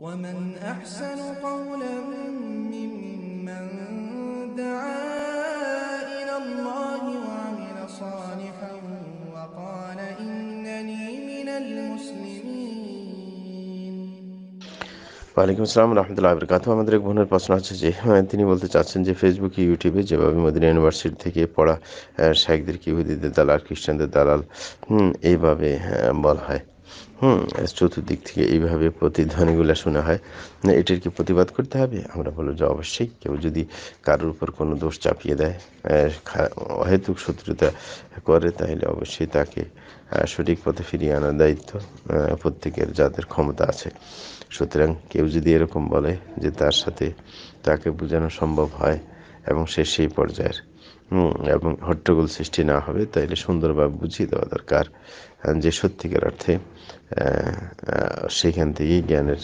ومن أحسن قولا ممن دعا إلى الله وعمل صالحا وقال إنني من المسلمين ওয়ালাইকুম আসসালাম রহমতুল্লাহ আবরকাত আমাদের এক বোনের প্রশ্ন আছে যে তিনি বলতে চাচ্ছেন যে ফেসবুকে ইউটিউবে যেভাবে মদিনা ইউনিভার্সিটি থেকে পড়া শেখদের কি ইহুদিদের দালাল খ্রিস্টানদের দালাল এইভাবে বলা হয় হুম চতুর্দিক থেকে এইভাবে প্রতিধ্বনিগুলো শোনা হয় এটির কি প্রতিবাদ করতে হবে আমরা বলো যে অবশ্যই কেউ যদি কারোর উপর কোনো দোষ চাপিয়ে দেয় অহেতুক শত্রুতা করে তাহলে অবশ্যই তাকে সঠিক পথে ফিরিয়ে আনার দায়িত্ব প্রত্যেকের যাদের ক্ষমতা আছে সুতরাং কেউ যদি এরকম বলে যে তার সাথে তাকে বোঝানো সম্ভব হয় এবং সে সেই পর্যায়ের এবং হট্টগোল সৃষ্টি না হবে তাইলে সুন্দরভাবে বুঝিয়ে দেওয়া দরকার যে সত্যিকার অর্থে সেখান থেকেই জ্ঞানের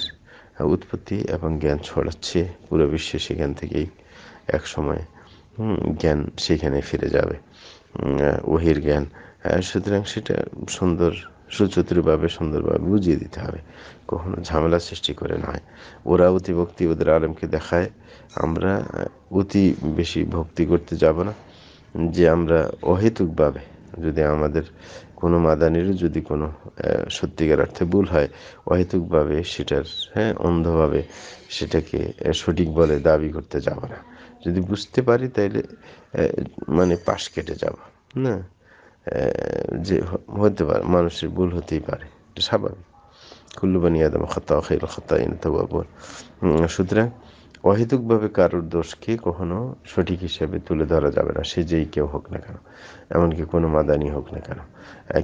উৎপত্তি এবং জ্ঞান ছড়াচ্ছে পুরো বিশ্বে সেখান থেকেই এক সময় জ্ঞান সেখানে ফিরে যাবে ওহির জ্ঞান সুতরাং সেটা সুন্দর সুচতুরভাবে সুন্দরভাবে বুঝিয়ে দিতে হবে কখনো ঝামেলা সৃষ্টি করে নয় ওরা অতি ভক্তি ওদের আলেমকে দেখায় আমরা অতি বেশি ভক্তি করতে যাব না যে আমরা অহেতুকভাবে যদি আমাদের কোনো মাদানির যদি কোনো সত্যিকার অর্থে ভুল হয় অহেতুকভাবে সেটার হ্যাঁ অন্ধভাবে সেটাকে সঠিক বলে দাবি করতে যাব না যদি বুঝতে পারি তাইলে মানে পাশ কেটে যাব না যে হতে পারে মানুষের ভুল হতেই পারে এটা স্বাভাবিক কুল্লুবানি আদম খতা খেল খতা ইন সুতরাং অহেতুকভাবে কারোর দোষকে কখনো সঠিক হিসেবে তুলে ধরা যাবে না সে যেই কেউ হোক না কেন এমনকি কোনো মাদানি হোক না কেন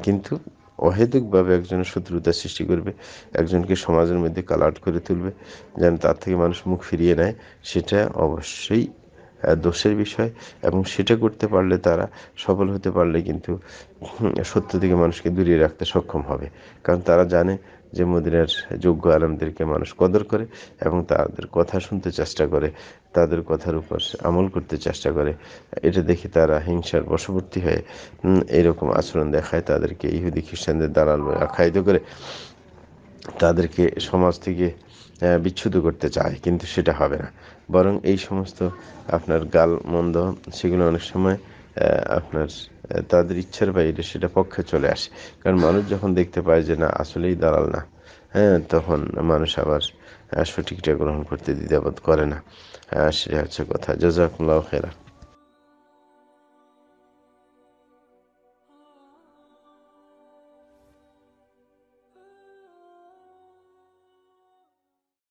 কিন্তু অহেতুকভাবে একজনের শত্রুতা সৃষ্টি করবে একজনকে সমাজের মধ্যে কালাট করে তুলবে যেন তার থেকে মানুষ মুখ ফিরিয়ে নেয় সেটা অবশ্যই দোষের বিষয় এবং সেটা করতে পারলে তারা সফল হতে পারলে কিন্তু সত্য থেকে মানুষকে দূরিয়ে রাখতে সক্ষম হবে কারণ তারা জানে যে মদিনার যোগ্য আলমদেরকে মানুষ কদর করে এবং তাদের কথা শুনতে চেষ্টা করে তাদের কথার উপর আমল করতে চেষ্টা করে এটা দেখে তারা হিংসার বশবর্তী হয়ে এরকম আচরণ দেখায় তাদেরকে ইহুদি খ্রিস্টানদের দালাল আখ্যায়িত করে তাদেরকে সমাজ থেকে বিচ্ছুত করতে চায় কিন্তু সেটা হবে না বরং এই সমস্ত আপনার গাল মন্দ সেগুলো অনেক সময় আপনার তাদের ইচ্ছার বাইরে সেটা পক্ষে চলে আসে কারণ মানুষ যখন দেখতে পায় যে না আসলেই দালাল না হ্যাঁ তখন মানুষ আবার সঠিকটা গ্রহণ করতে দ্বিধাবোধ করে না হ্যাঁ সেটা হচ্ছে কথা জজাকুল্লাহ খেরা